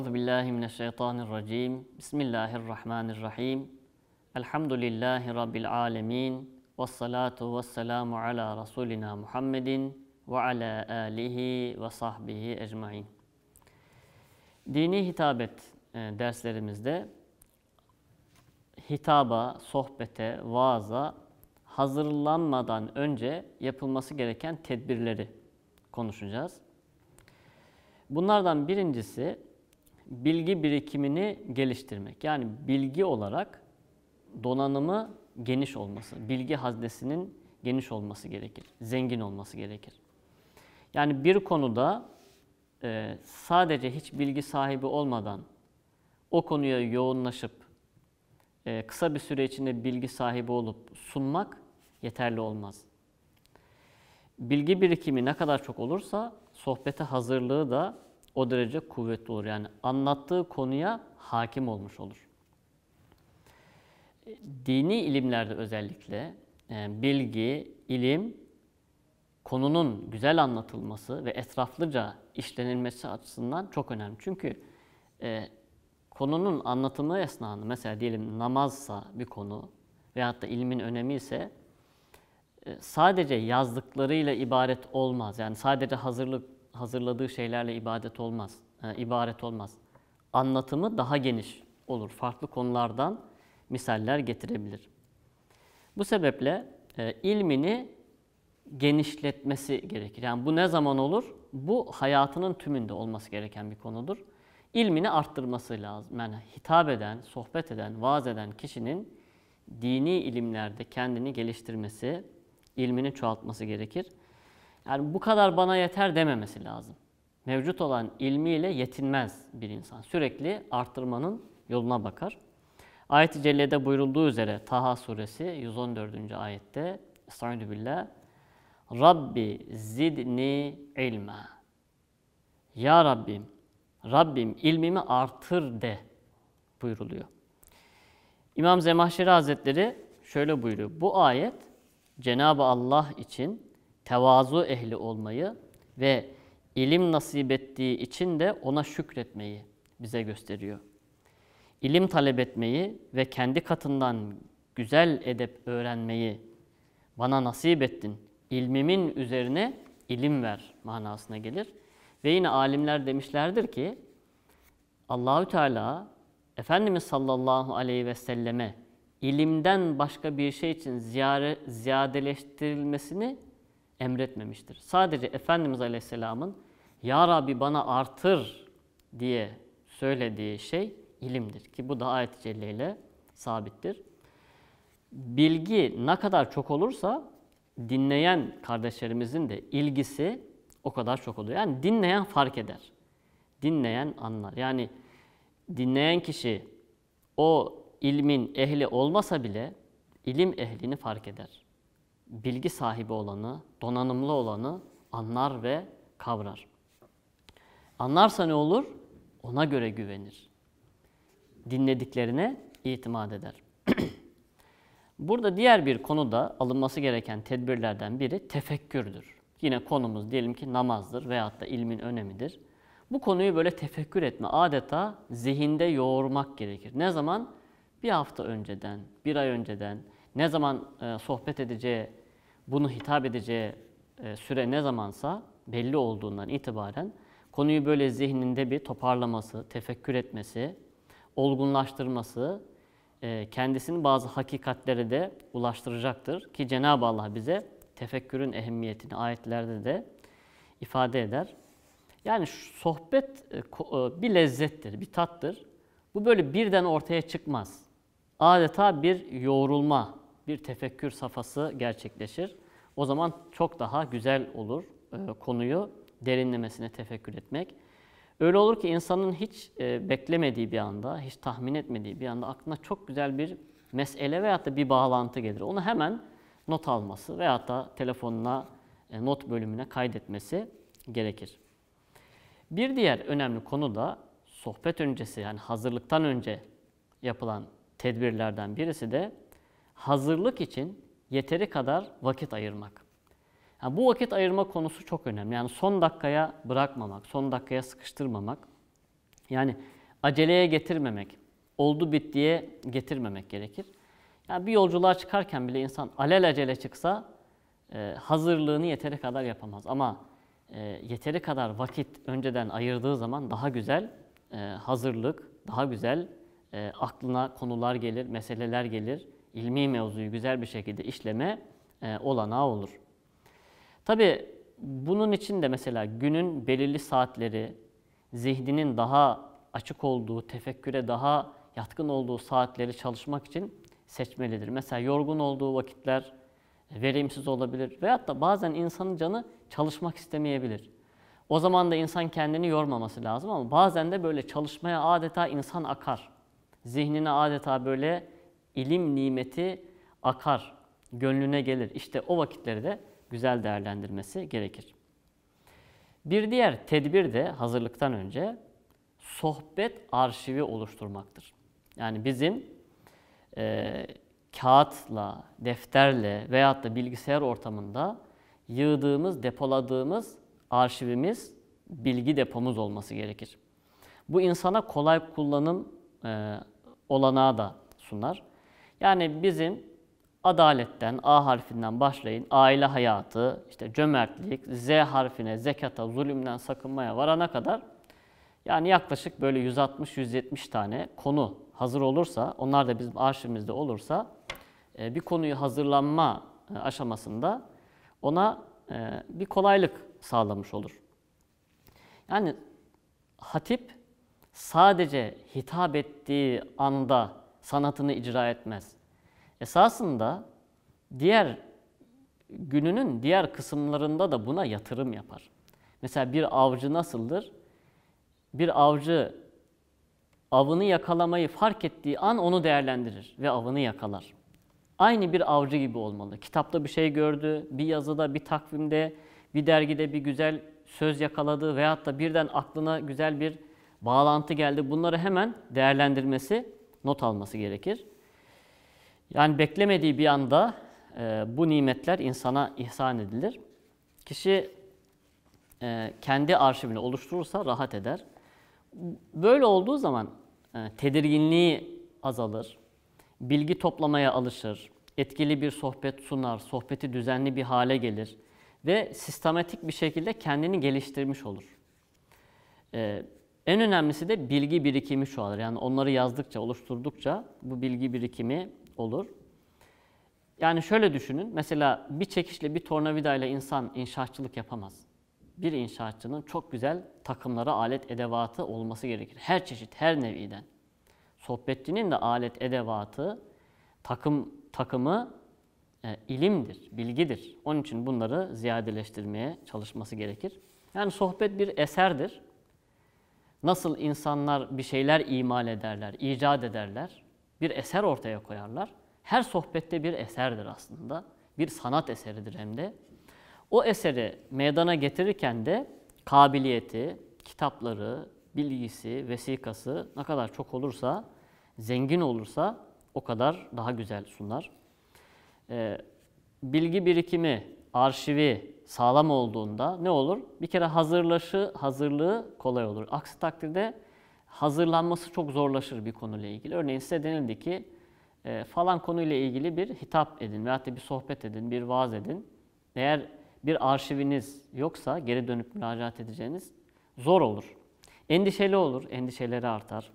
Euzu billahi mineşşeytanirracim. Bismillahirrahmanirrahim. Elhamdülillahi rabbil alamin. Ves salatu vesselamu ala rasulina Muhammedin ve ala alihi ve sahbihi ecmaîn. Dini hitabet e, derslerimizde hitaba, sohbete, vaaza hazırlanmadan önce yapılması gereken tedbirleri konuşacağız. Bunlardan birincisi bilgi birikimini geliştirmek. Yani bilgi olarak donanımı geniş olması, bilgi haznesinin geniş olması gerekir, zengin olması gerekir. Yani bir konuda e, sadece hiç bilgi sahibi olmadan o konuya yoğunlaşıp e, kısa bir süre içinde bilgi sahibi olup sunmak yeterli olmaz. Bilgi birikimi ne kadar çok olursa sohbete hazırlığı da o derece kuvvetli olur. Yani anlattığı konuya hakim olmuş olur. Dini ilimlerde özellikle e, bilgi, ilim, konunun güzel anlatılması ve etraflıca işlenilmesi açısından çok önemli. Çünkü e, konunun anlatımı esnasında mesela diyelim namazsa bir konu veyahut da ilmin önemi ise e, sadece yazdıklarıyla ibaret olmaz. Yani sadece hazırlık hazırladığı şeylerle ibadet olmaz, e, ibaret olmaz. Anlatımı daha geniş olur. Farklı konulardan misaller getirebilir. Bu sebeple e, ilmini genişletmesi gerekir. Yani bu ne zaman olur? Bu hayatının tümünde olması gereken bir konudur. İlmini arttırması lazım. Yani hitap eden, sohbet eden, vaaz eden kişinin dini ilimlerde kendini geliştirmesi, ilmini çoğaltması gerekir. Yani bu kadar bana yeter dememesi lazım. Mevcut olan ilmiyle yetinmez bir insan. Sürekli arttırmanın yoluna bakar. Ayet-i Celle'de buyurulduğu üzere Taha suresi 114. ayette Estaizu billah Rabbi zidni ilma Ya Rabbim Rabbim ilmimi artır de buyuruluyor. İmam Zemahşeri Hazretleri şöyle buyuruyor. Bu ayet Cenab-ı Allah için tevazu ehli olmayı ve ilim nasip ettiği için de ona şükretmeyi bize gösteriyor. İlim talep etmeyi ve kendi katından güzel edep öğrenmeyi bana nasip ettin. İlmimin üzerine ilim ver manasına gelir. Ve yine alimler demişlerdir ki Allahü Teala Efendimiz sallallahu aleyhi ve selleme ilimden başka bir şey için ziyare, ziyadeleştirilmesini emretmemiştir. Sadece Efendimiz Aleyhisselam'ın Ya Rabbi bana artır diye söylediği şey ilimdir. Ki bu da ayet-i celle ile sabittir. Bilgi ne kadar çok olursa dinleyen kardeşlerimizin de ilgisi o kadar çok oluyor. Yani dinleyen fark eder. Dinleyen anlar. Yani dinleyen kişi o ilmin ehli olmasa bile ilim ehlini fark eder bilgi sahibi olanı, donanımlı olanı anlar ve kavrar. Anlarsa ne olur? Ona göre güvenir. Dinlediklerine itimat eder. Burada diğer bir konuda alınması gereken tedbirlerden biri tefekkürdür. Yine konumuz diyelim ki namazdır veyahut da ilmin önemidir. Bu konuyu böyle tefekkür etme, adeta zihinde yoğurmak gerekir. Ne zaman? Bir hafta önceden, bir ay önceden, ne zaman e, sohbet edeceği bunu hitap edeceği e, süre ne zamansa belli olduğundan itibaren konuyu böyle zihninde bir toparlaması, tefekkür etmesi, olgunlaştırması e, kendisini bazı hakikatlere de ulaştıracaktır ki Cenab-ı Allah bize tefekkürün ehemmiyetini ayetlerde de ifade eder. Yani sohbet e, bir lezzettir, bir tattır. Bu böyle birden ortaya çıkmaz. Adeta bir yoğrulma, bir tefekkür safhası gerçekleşir. O zaman çok daha güzel olur e, konuyu derinlemesine tefekkür etmek. Öyle olur ki insanın hiç e, beklemediği bir anda, hiç tahmin etmediği bir anda aklına çok güzel bir mesele veyahut da bir bağlantı gelir. Onu hemen not alması veyahut da telefonuna e, not bölümüne kaydetmesi gerekir. Bir diğer önemli konu da sohbet öncesi yani hazırlıktan önce yapılan tedbirlerden birisi de hazırlık için yeteri kadar vakit ayırmak. Yani bu vakit ayırma konusu çok önemli. Yani son dakikaya bırakmamak, son dakikaya sıkıştırmamak. Yani aceleye getirmemek, oldu bittiye getirmemek gerekir. Yani bir yolculuğa çıkarken bile insan acele çıksa e, hazırlığını yeteri kadar yapamaz. Ama e, yeteri kadar vakit önceden ayırdığı zaman daha güzel e, hazırlık, daha güzel aklına konular gelir, meseleler gelir ilmi mevzuyu güzel bir şekilde işleme e, olanağı olur. Tabi bunun için de mesela günün belirli saatleri, zihninin daha açık olduğu, tefekküre daha yatkın olduğu saatleri çalışmak için seçmelidir. Mesela yorgun olduğu vakitler e, verimsiz olabilir veyahut da bazen insanın canı çalışmak istemeyebilir. O zaman da insan kendini yormaması lazım ama bazen de böyle çalışmaya adeta insan akar. Zihnine adeta böyle ilim nimeti akar, gönlüne gelir. İşte o vakitleri de güzel değerlendirmesi gerekir. Bir diğer tedbir de hazırlıktan önce sohbet arşivi oluşturmaktır. Yani bizim e, kağıtla, defterle veyahut da bilgisayar ortamında yığdığımız, depoladığımız arşivimiz, bilgi depomuz olması gerekir. Bu insana kolay kullanım e, olanağı da sunar. Yani bizim adaletten, A harfinden başlayın, aile hayatı, işte cömertlik, Z harfine, zekata, zulümden sakınmaya varana kadar yani yaklaşık böyle 160-170 tane konu hazır olursa, onlar da bizim arşivimizde olursa e, bir konuyu hazırlanma e, aşamasında ona e, bir kolaylık sağlamış olur. Yani hatip sadece hitap ettiği anda sanatını icra etmez. Esasında diğer gününün diğer kısımlarında da buna yatırım yapar. Mesela bir avcı nasıldır? Bir avcı avını yakalamayı fark ettiği an onu değerlendirir ve avını yakalar. Aynı bir avcı gibi olmalı. Kitapta bir şey gördü, bir yazıda, bir takvimde, bir dergide bir güzel söz yakaladı veyahut da birden aklına güzel bir bağlantı geldi. Bunları hemen değerlendirmesi not alması gerekir. Yani beklemediği bir anda e, bu nimetler insana ihsan edilir. Kişi e, kendi arşivini oluşturursa rahat eder. Böyle olduğu zaman e, tedirginliği azalır, bilgi toplamaya alışır, etkili bir sohbet sunar, sohbeti düzenli bir hale gelir ve sistematik bir şekilde kendini geliştirmiş olur. E, en önemlisi de bilgi birikimi çoğalır. Yani onları yazdıkça, oluşturdukça bu bilgi birikimi olur. Yani şöyle düşünün. Mesela bir çekişle, bir tornavidayla insan inşaatçılık yapamaz. Bir inşaatçının çok güzel takımlara alet edevatı olması gerekir. Her çeşit, her neviden. Sohbetçinin de alet edevatı, takım takımı e, ilimdir, bilgidir. Onun için bunları ziyadeleştirmeye çalışması gerekir. Yani sohbet bir eserdir. Nasıl insanlar bir şeyler imal ederler, icat ederler, bir eser ortaya koyarlar. Her sohbette bir eserdir aslında. Bir sanat eseridir hem de. O eseri meydana getirirken de kabiliyeti, kitapları, bilgisi, vesikası ne kadar çok olursa, zengin olursa o kadar daha güzel sunar. Ee, bilgi birikimi, arşivi, sağlam olduğunda ne olur? Bir kere hazırlaşı, hazırlığı kolay olur. Aksi takdirde hazırlanması çok zorlaşır bir konuyla ilgili. Örneğin size denildi ki e, falan konuyla ilgili bir hitap edin veyahut da bir sohbet edin, bir vaaz edin. Eğer bir arşiviniz yoksa geri dönüp müracaat edeceğiniz zor olur. Endişeli olur, endişeleri artar.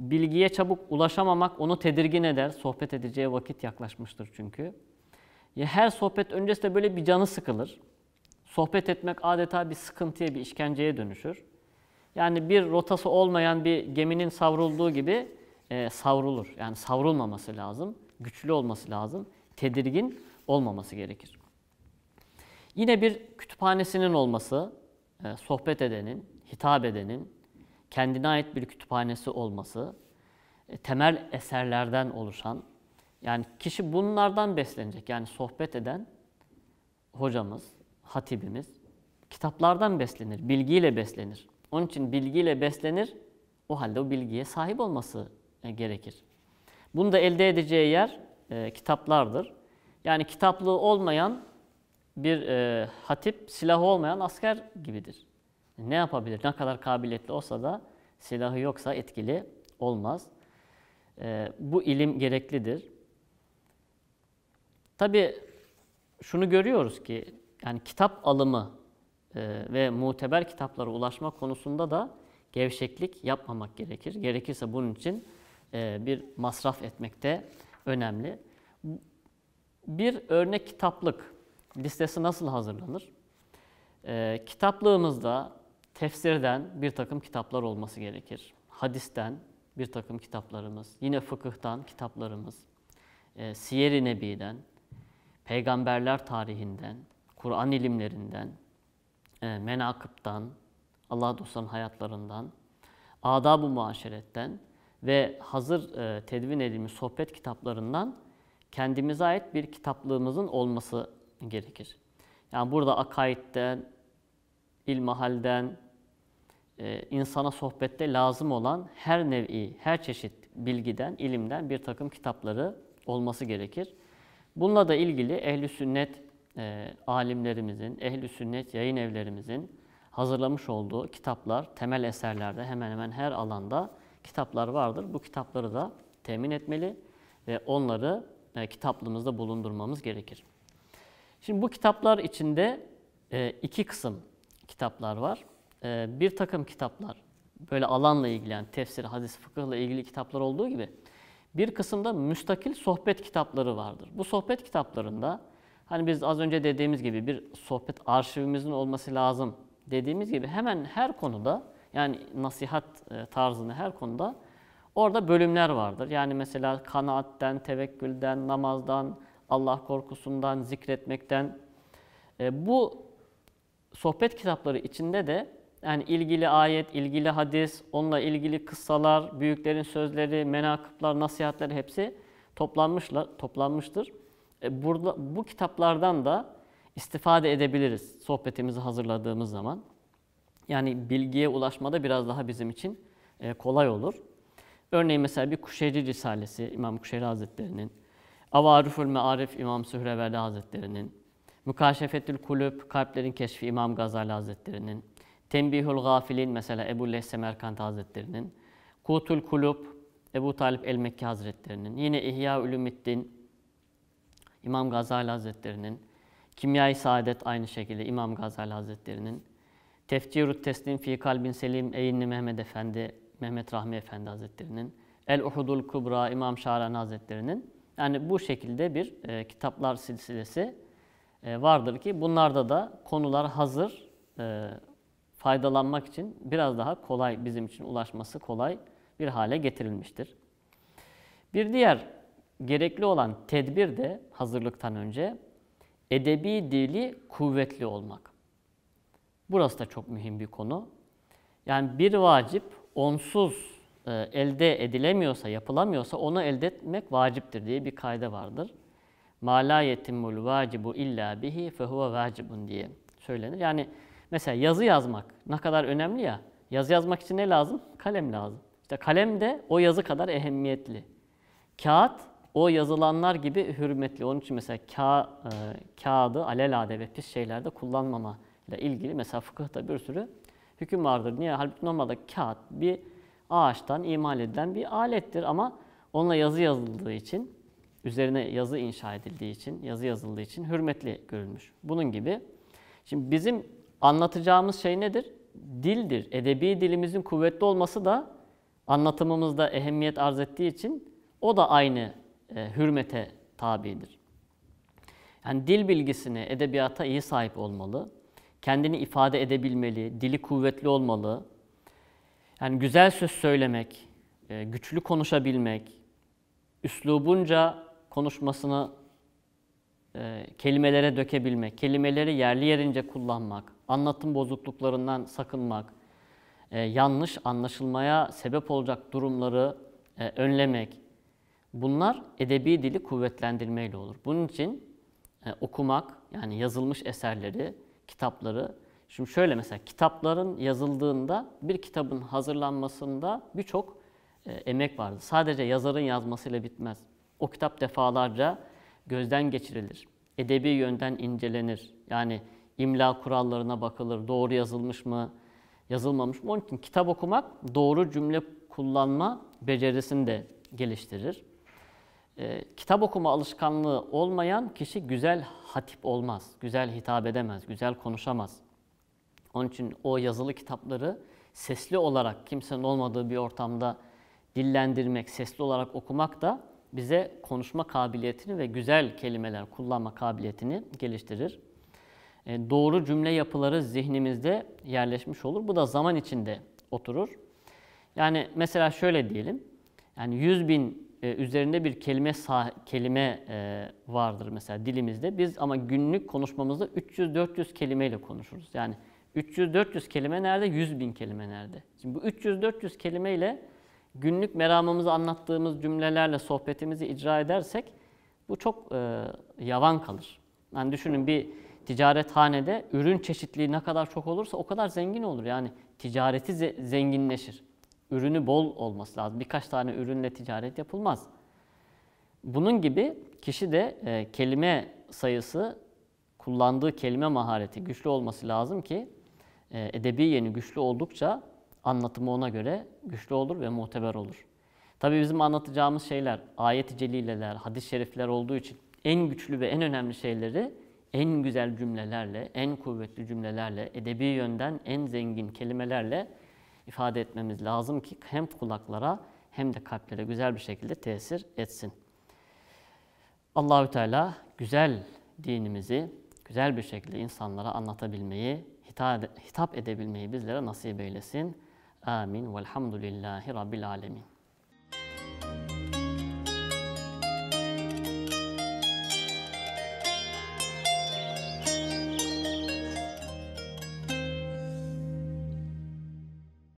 Bilgiye çabuk ulaşamamak onu tedirgin eder. Sohbet edeceği vakit yaklaşmıştır çünkü. Ya her sohbet öncesinde böyle bir canı sıkılır sohbet etmek adeta bir sıkıntıya, bir işkenceye dönüşür. Yani bir rotası olmayan bir geminin savrulduğu gibi e, savrulur. Yani savrulmaması lazım, güçlü olması lazım, tedirgin olmaması gerekir. Yine bir kütüphanesinin olması, e, sohbet edenin, hitap edenin kendine ait bir kütüphanesi olması, e, temel eserlerden oluşan, yani kişi bunlardan beslenecek. Yani sohbet eden hocamız, hatibimiz kitaplardan beslenir, bilgiyle beslenir. Onun için bilgiyle beslenir, o halde o bilgiye sahip olması e, gerekir. Bunu da elde edeceği yer e, kitaplardır. Yani kitaplığı olmayan bir e, hatip, silahı olmayan asker gibidir. Ne yapabilir? Ne kadar kabiliyetli olsa da silahı yoksa etkili olmaz. E, bu ilim gereklidir. Tabi şunu görüyoruz ki yani kitap alımı e, ve muteber kitaplara ulaşma konusunda da gevşeklik yapmamak gerekir. Gerekirse bunun için e, bir masraf etmek de önemli. Bir örnek kitaplık listesi nasıl hazırlanır? E, kitaplığımızda tefsirden bir takım kitaplar olması gerekir. Hadisten bir takım kitaplarımız, yine fıkıhtan kitaplarımız, e, Siyer-i Nebi'den, peygamberler tarihinden, Kur'an ilimlerinden, e, menakıptan, Allah dostlarının hayatlarından, adab-ı muaşeretten ve hazır e, tedvin edilmiş sohbet kitaplarından kendimize ait bir kitaplığımızın olması gerekir. Yani burada akaidden, ilmahalden, e, insana sohbette lazım olan her nevi, her çeşit bilgiden, ilimden bir takım kitapları olması gerekir. Bununla da ilgili ehli sünnet e, alimlerimizin, ehl-i sünnet yayın evlerimizin hazırlamış olduğu kitaplar, temel eserlerde hemen hemen her alanda kitaplar vardır. Bu kitapları da temin etmeli ve onları e, kitaplığımızda bulundurmamız gerekir. Şimdi bu kitaplar içinde e, iki kısım kitaplar var. E, bir takım kitaplar, böyle alanla ilgilen, tefsir, hadis, fıkıhla ilgili kitaplar olduğu gibi bir kısımda müstakil sohbet kitapları vardır. Bu sohbet kitaplarında Hani biz az önce dediğimiz gibi bir sohbet arşivimizin olması lazım dediğimiz gibi hemen her konuda yani nasihat e, tarzını her konuda orada bölümler vardır. Yani mesela kanaatten, tevekkülden, namazdan, Allah korkusundan, zikretmekten. E, bu sohbet kitapları içinde de yani ilgili ayet, ilgili hadis, onunla ilgili kıssalar, büyüklerin sözleri, menakıplar, nasihatler hepsi toplanmışlar, toplanmıştır. E, burada, bu kitaplardan da istifade edebiliriz sohbetimizi hazırladığımız zaman. Yani bilgiye ulaşmada biraz daha bizim için e, kolay olur. Örneğin mesela bir Kuşeyri Risalesi İmam Kuşeyri Hazretleri'nin, Avarifül Me'arif İmam Sühreverdi Hazretleri'nin, Mukaşefetül Kulüp, Kalplerin Keşfi İmam Gazali Hazretleri'nin, Tembihül Gafilin mesela Ebu Leh Semerkant Hazretleri'nin, Kutul Kulüp, Ebu Talip El-Mekki Hazretleri'nin, yine İhya Ülümiddin, İmam Gazali Hazretleri'nin, Kimyai Saadet aynı şekilde İmam Gazali Hazretleri'nin, Tefcirut Teslim Fi Kalbin Selim Eynli Mehmet Efendi, Mehmet Rahmi Efendi Hazretleri'nin, El Uhudul Kubra İmam Şahrani Hazretleri'nin, yani bu şekilde bir e, kitaplar silsilesi e, vardır ki bunlarda da konular hazır, e, faydalanmak için biraz daha kolay bizim için ulaşması kolay bir hale getirilmiştir. Bir diğer gerekli olan tedbir de hazırlıktan önce edebi dili kuvvetli olmak. Burası da çok mühim bir konu. Yani bir vacip onsuz e, elde edilemiyorsa, yapılamıyorsa onu elde etmek vaciptir diye bir kaide vardır. مَا لَا يَتِمُّ الْوَاجِبُ اِلَّا بِهِ فَهُوَ vacibun diye söylenir. Yani mesela yazı yazmak ne kadar önemli ya. Yazı yazmak için ne lazım? Kalem lazım. İşte kalem de o yazı kadar ehemmiyetli. Kağıt o yazılanlar gibi hürmetli. Onun için mesela ka, e, kağıdı alelade ve pis şeylerde kullanmama ile ilgili mesela fıkıhta bir sürü hüküm vardır. Niye? Halbuki normalde kağıt bir ağaçtan imal edilen bir alettir ama onunla yazı yazıldığı için, üzerine yazı inşa edildiği için, yazı yazıldığı için hürmetli görülmüş. Bunun gibi. Şimdi bizim anlatacağımız şey nedir? Dildir. Edebi dilimizin kuvvetli olması da anlatımımızda ehemmiyet arz ettiği için o da aynı e, hürmete tabidir. Yani dil bilgisine, edebiyata iyi sahip olmalı. Kendini ifade edebilmeli, dili kuvvetli olmalı. Yani güzel söz söylemek, e, güçlü konuşabilmek, üslubunca konuşmasını e, kelimelere dökebilmek, kelimeleri yerli yerince kullanmak, anlatım bozukluklarından sakınmak, e, yanlış anlaşılmaya sebep olacak durumları önlemek, Bunlar edebi dili kuvvetlendirmeyle olur. Bunun için e, okumak yani yazılmış eserleri, kitapları. Şimdi şöyle mesela kitapların yazıldığında bir kitabın hazırlanmasında birçok e, emek vardır. Sadece yazarın yazmasıyla bitmez. O kitap defalarca gözden geçirilir. Edebi yönden incelenir. Yani imla kurallarına bakılır. Doğru yazılmış mı, yazılmamış mı? Onun için kitap okumak doğru cümle kullanma becerisini de geliştirir. E, kitap okuma alışkanlığı olmayan kişi güzel hatip olmaz, güzel hitap edemez, güzel konuşamaz. Onun için o yazılı kitapları sesli olarak kimsenin olmadığı bir ortamda dillendirmek, sesli olarak okumak da bize konuşma kabiliyetini ve güzel kelimeler kullanma kabiliyetini geliştirir. E, doğru cümle yapıları zihnimizde yerleşmiş olur. Bu da zaman içinde oturur. Yani mesela şöyle diyelim. Yani 100 bin e, üzerinde bir kelime sah kelime e, vardır mesela dilimizde. Biz ama günlük konuşmamızda 300-400 kelimeyle konuşuruz. Yani 300-400 kelime nerede? 100 bin kelime nerede? Şimdi bu 300-400 kelimeyle günlük meramımızı anlattığımız cümlelerle sohbetimizi icra edersek bu çok e, yavan kalır. Yani düşünün bir ticarethanede ürün çeşitliliği ne kadar çok olursa o kadar zengin olur. Yani ticareti ze zenginleşir ürünü bol olması lazım. Birkaç tane ürünle ticaret yapılmaz. Bunun gibi kişi de e, kelime sayısı, kullandığı kelime mahareti güçlü olması lazım ki e, edebi yeni güçlü oldukça anlatımı ona göre güçlü olur ve muteber olur. Tabi bizim anlatacağımız şeyler ayet-i celileler, hadis-i şerifler olduğu için en güçlü ve en önemli şeyleri en güzel cümlelerle, en kuvvetli cümlelerle, edebi yönden en zengin kelimelerle ifade etmemiz lazım ki hem kulaklara hem de kalplere güzel bir şekilde tesir etsin. Allahü Teala güzel dinimizi güzel bir şekilde insanlara anlatabilmeyi, hitap edebilmeyi bizlere nasip eylesin. Amin. Velhamdülillahi Rabbil Alemin.